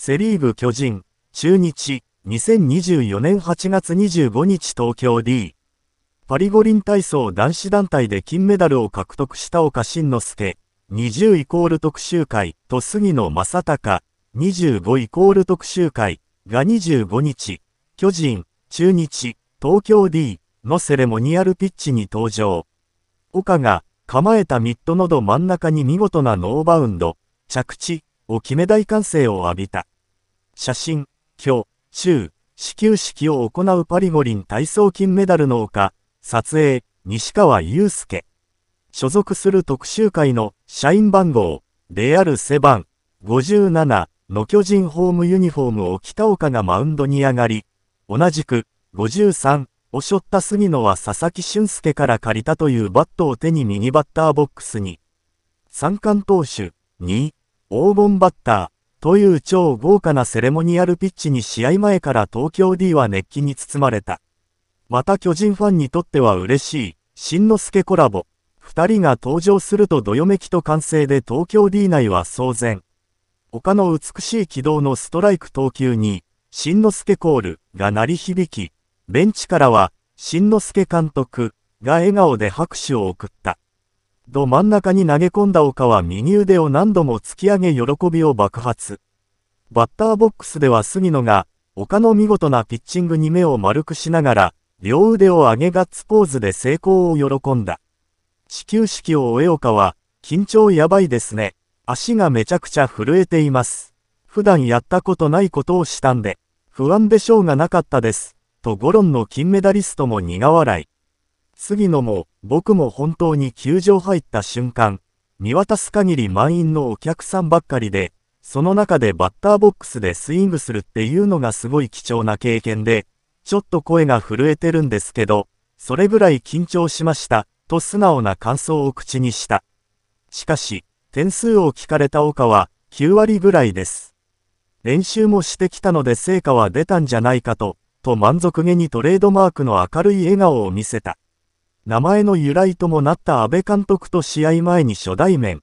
セリーブ巨人、中日、2024年8月25日東京 D。パリ五輪体操男子団体で金メダルを獲得した岡慎之介、20イコール特集会と杉野正隆、25イコール特集会が25日、巨人、中日、東京 D のセレモニアルピッチに登場。岡が構えたミッドのど真ん中に見事なノーバウンド、着地、を決め大歓声を浴びた。写真、今日、中、始球式を行うパリ五輪体操金メダルの丘、撮影、西川祐介。所属する特集会の社員番号、レアル背番、57の巨人ホームユニフォームを北岡がマウンドに上がり、同じく、53を背負った杉野は佐々木俊介から借りたというバットを手に右バッターボックスに、三冠投手、2、黄金バッターという超豪華なセレモニアルピッチに試合前から東京 D は熱気に包まれた。また巨人ファンにとっては嬉しい、しんのすけコラボ。二人が登場するとどよめきと歓声で東京 D 内は騒然。他の美しい軌道のストライク投球に、しんのすけコールが鳴り響き、ベンチからは、しんのすけ監督が笑顔で拍手を送った。ど真ん中に投げ込んだ岡は右腕を何度も突き上げ喜びを爆発。バッターボックスでは杉野が、岡の見事なピッチングに目を丸くしながら、両腕を上げガッツポーズで成功を喜んだ。始球式を終え岡は、緊張やばいですね。足がめちゃくちゃ震えています。普段やったことないことをしたんで、不安でしょうがなかったです。とゴロンの金メダリストも苦笑い。杉野も、僕も本当に球場入った瞬間、見渡す限り満員のお客さんばっかりで、その中でバッターボックスでスイングするっていうのがすごい貴重な経験で、ちょっと声が震えてるんですけど、それぐらい緊張しました、と素直な感想を口にした。しかし、点数を聞かれた岡は、9割ぐらいです。練習もしてきたので成果は出たんじゃないかと、と満足げにトレードマークの明るい笑顔を見せた。名前の由来ともなった阿部監督と試合前に初対面。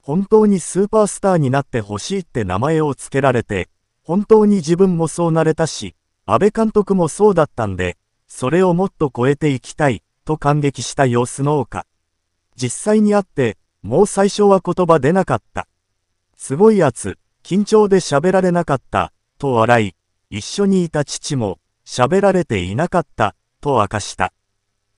本当にスーパースターになってほしいって名前を付けられて、本当に自分もそうなれたし、阿部監督もそうだったんで、それをもっと超えていきたい、と感激した様子の丘実際に会って、もう最初は言葉出なかった。すごいやつ、緊張で喋られなかった、と笑い、一緒にいた父も、喋られていなかった、と明かした。